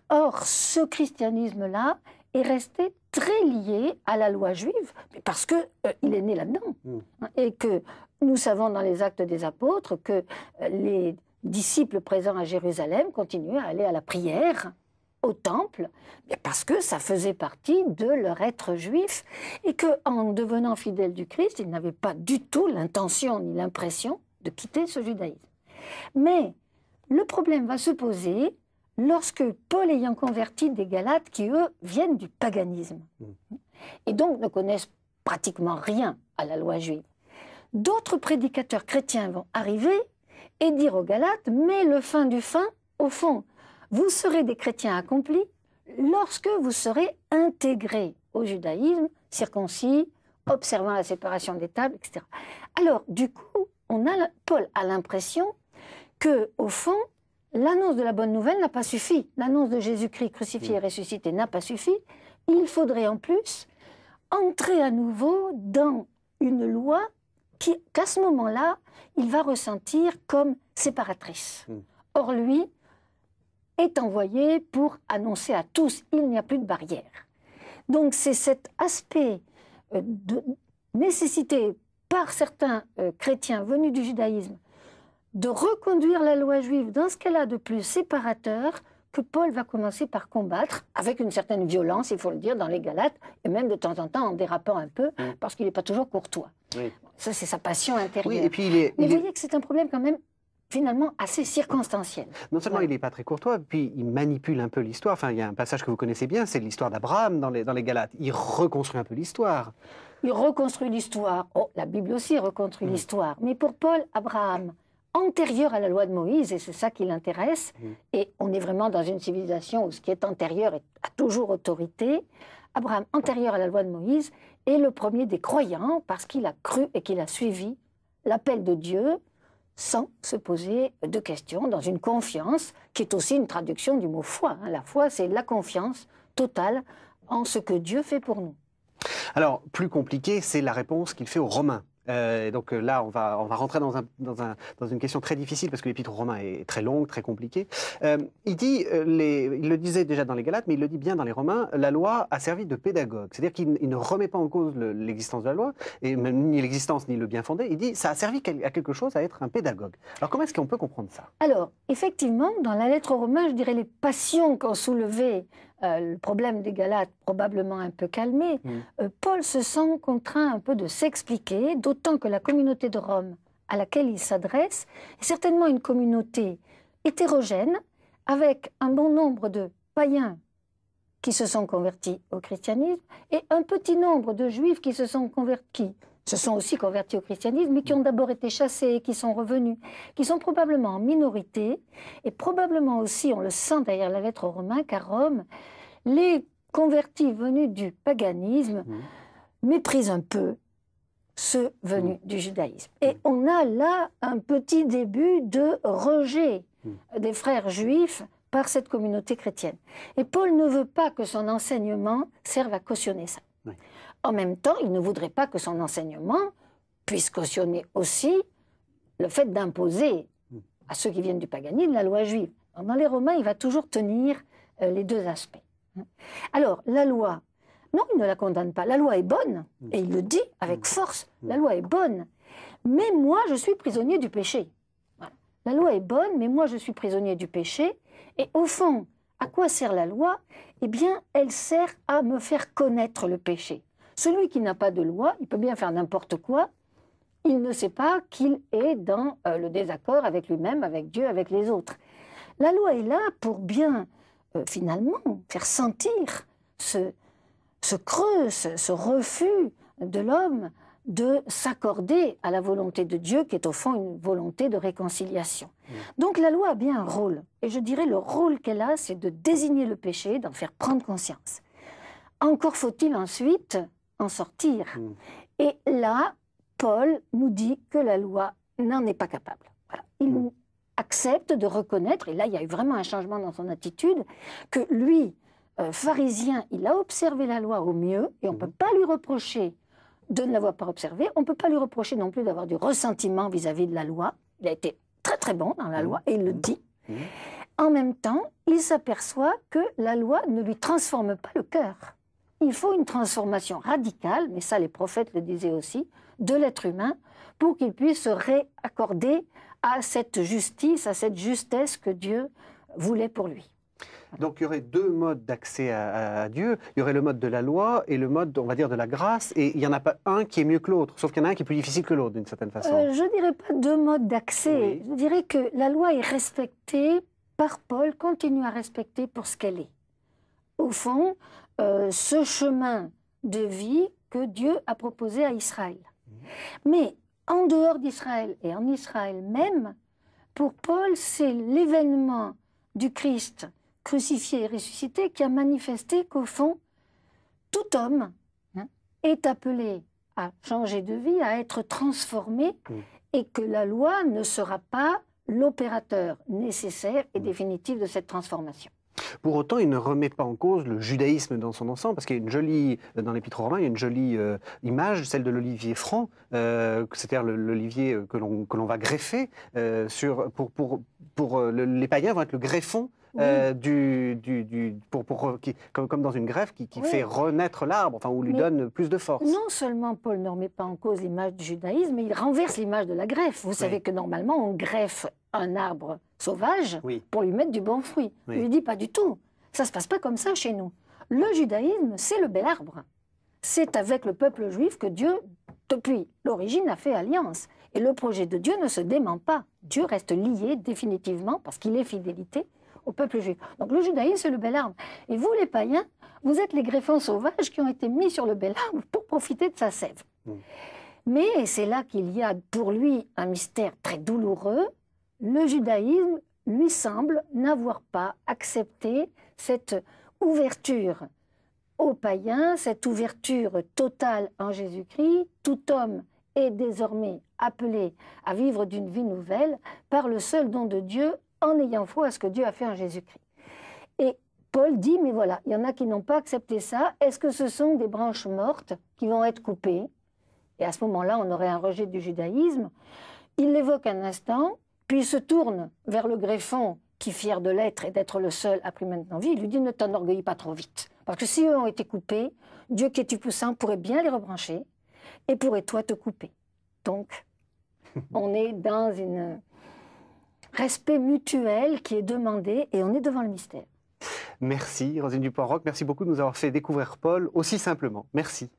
Or, ce christianisme-là est resté très lié à la loi juive, parce qu'il euh, est né là-dedans. Mm. Mm. Et que nous savons dans les actes des apôtres que euh, les disciples présents à Jérusalem continuaient à aller à la prière au temple, parce que ça faisait partie de leur être juif, et qu'en devenant fidèles du Christ, ils n'avaient pas du tout l'intention ni l'impression de quitter ce judaïsme. Mais le problème va se poser lorsque Paul ayant converti des Galates qui, eux, viennent du paganisme, mm. et donc ne connaissent pratiquement rien à la loi juive, d'autres prédicateurs chrétiens vont arriver et dire aux Galates, mais le fin du fin, au fond, vous serez des chrétiens accomplis lorsque vous serez intégrés au judaïsme, circoncis, observant la séparation des tables, etc. Alors, du coup, Paul a l'impression que, au fond, l'annonce de la bonne nouvelle n'a pas suffi. L'annonce de Jésus-Christ crucifié et ressuscité n'a pas suffi. Il faudrait en plus entrer à nouveau dans une loi qu'à ce moment-là, il va ressentir comme séparatrice. Mm. Or, lui est envoyé pour annoncer à tous, qu'il n'y a plus de barrière. Donc, c'est cet aspect euh, de nécessité par certains euh, chrétiens venus du judaïsme de reconduire la loi juive dans ce qu'elle a de plus séparateur que Paul va commencer par combattre avec une certaine violence, il faut le dire, dans les Galates, et même de temps en temps en dérapant un peu, mm. parce qu'il n'est pas toujours courtois. Ça, c'est sa passion intérieure. Mais vous voyez que c'est un problème quand même finalement assez circonstanciel. Non seulement il n'est pas très courtois, puis il manipule un peu l'histoire. Enfin, il y a un passage que vous connaissez bien, c'est l'histoire d'Abraham dans les, Galates. Il reconstruit un peu l'histoire. Il reconstruit l'histoire. Oh, la Bible aussi reconstruit mm. l'histoire. Mais pour Paul, Abraham, antérieur à la loi de Moïse, et c'est ça qui l'intéresse. Mm. Et on est vraiment dans une civilisation où ce qui est antérieur a toujours autorité. Abraham, antérieur à la loi de Moïse, est le premier des croyants parce qu'il a cru et qu'il a suivi l'appel de Dieu sans se poser de questions, dans une confiance qui est aussi une traduction du mot foi. Hein. La foi, c'est la confiance totale en ce que Dieu fait pour nous. Alors, plus compliqué, c'est la réponse qu'il fait aux Romains. Euh, et donc euh, là, on va, on va rentrer dans, un, dans, un, dans, une question très difficile parce que l'épître aux Romains est très longue, très compliquée. Euh, il dit, il le disait déjà dans les Galates, mais il le dit bien dans les Romains, la loi a servi de pédagogue. C'est-à-dire qu'il ne remet pas en cause l'existence de la loi, et même, ni l'existence ni le bien fondé. Il dit, ça a servi à quelque chose, à être un pédagogue. Alors comment est-ce qu'on peut comprendre ça Alors, effectivement, dans la lettre aux Romains, je dirais les passions qu'ont soulevées euh, le problème des Galates probablement un peu calmé, mm. euh, Paul se sent contraint un peu de s'expliquer, d'autant que la communauté de Rome à laquelle il s'adresse est certainement une communauté hétérogène, avec un bon nombre de païens qui se sont convertis au christianisme et un petit nombre de juifs qui se sont convertis ce sont aussi convertis au christianisme, mais qui ont d'abord été chassés, qui sont revenus, qui sont probablement en minorité, et probablement aussi, on le sent derrière la lettre aux Romains, qu'à Rome, les convertis venus du paganisme mhm. méprisent un peu ceux venus mhm. du judaïsme. Et on a là un petit début de rejet mhm. des frères juifs par cette communauté chrétienne. Et Paul ne veut pas que son enseignement serve à cautionner ça. En même temps, il ne voudrait pas que son enseignement puisse cautionner aussi le fait d'imposer à ceux qui viennent du paganisme la loi juive. Dans les Romains, il va toujours tenir euh, les deux aspects. Alors, la loi, non, il ne la condamne pas. La loi est bonne, et il le dit avec force, la loi est bonne. Mais moi, je suis prisonnier du péché. La loi est bonne, mais moi, je suis prisonnier du péché. Et au fond, à quoi sert la loi Eh bien, elle sert à me faire connaître le péché. Celui qui n'a pas de loi, il peut bien faire n'importe quoi, il ne sait pas qu'il est dans euh, le désaccord avec lui-même, avec Dieu, avec les autres. La loi est là pour bien, euh, finalement, faire sentir ce, creux, ce, refus de l'homme de s'accorder à la volonté de Dieu, qui est au fond une volonté de réconciliation. Mm. Donc la loi a bien un rôle. Et je dirais le rôle qu'elle a, c'est de désigner le péché, d'en faire prendre conscience. Encore faut-il ensuite en sortir. Hmm. Et là, Paul nous dit que la loi n'en est pas capable. Il hmm. accepte de reconnaître, et là il y a eu vraiment un changement dans son attitude, que lui, euh, pharisien, il a observé la loi au mieux, et on ne hmm. peut pas lui reprocher de ne l'avoir pas observée, on ne peut pas lui reprocher non plus d'avoir du ressentiment vis à -vis de la loi. Il a été très très bon dans la loi, et il le dit. En même temps, il s'aperçoit que la loi ne lui transforme pas le cœur il faut une transformation radicale, mais ça les prophètes le disaient aussi, de l'être humain pour qu'il puisse se réaccorder à cette justice, à cette justesse que Dieu voulait pour lui. Donc il y aurait deux modes d'accès à, Dieu. Il y aurait le mode de la loi et le mode, on va dire, de la grâce. Et il n'y en a pas un qui est mieux que l'autre, sauf qu'il y en a un qui est plus difficile que l'autre, d'une certaine façon. Euh, je ne dirais pas deux modes d'accès. Je dirais que la loi est respectée par Paul, continue à respecter pour ce qu'elle est. Au fond, euh, ce chemin de vie que Dieu a proposé à Israël. Mhm. Mais en dehors d'Israël et en Israël même, pour Paul, c'est l'événement du Christ crucifié et ressuscité qui a manifesté qu'au fond, tout homme hein, est appelé à changer de vie, à être transformé, mhm. et que la loi ne sera pas l'opérateur nécessaire et mhm. définitif de cette transformation. Pour autant, il ne remet pas en cause le judaïsme dans son ensemble, parce qu'il y a une jolie, dans l'Épître aux il y a une jolie euh, image, celle de l'olivier franc, euh, c'est-à-dire l'olivier euh, que l'on va greffer pour, les païens vont être le greffon comme, dans une greffe qui, fait renaître l'arbre, enfin, ou lui donne plus de force. Non seulement Paul ne remet pas en cause l'image du judaïsme, mais il renverse l'image de la greffe. Vous savez que normalement, on greffe un arbre sauvage pour lui mettre du bon fruit. Il ne lui dit pas du tout. Ça se passe pas comme ça chez nous. Le judaïsme, c'est le bel arbre. C'est avec le peuple juif que Dieu, depuis l'origine, a fait alliance. Et le projet de Dieu ne se dément pas. Dieu reste lié définitivement parce qu'il est fidélité au peuple juif. Donc le judaïsme, c'est le bel arbre. Et vous, les païens, vous êtes les greffons sauvages qui ont été mis sur le bel arbre pour profiter de sa sève. Mm. Mais c'est là qu'il y a pour lui un mystère très douloureux, le judaïsme lui semble n'avoir pas accepté cette ouverture aux païens, cette ouverture totale en Jésus-Christ. Tout homme est désormais appelé à vivre d'une vie nouvelle par le seul don de Dieu en ayant foi à ce que Dieu a fait en Jésus-Christ. Et Paul dit, mais voilà, il y en a qui n'ont pas accepté ça. Est-ce que ce sont des branches mortes qui vont être coupées Et à ce moment-là, on aurait un rejet du judaïsme. Il l'évoque un instant, puis il se tourne vers le greffon, qui, fier de l'être et d'être le seul, a pris maintenant vie. Il lui dit Ne t'enorgueille pas trop vite. Parce que si eux ont été coupés, Dieu qui est du poussin pourrait bien les rebrancher et pourrait toi te couper. Donc, on est dans un respect mutuel qui est demandé et on est devant le mystère. Merci, Rosine Dupont-Roc. Merci beaucoup de nous avoir fait découvrir Paul aussi simplement. Merci.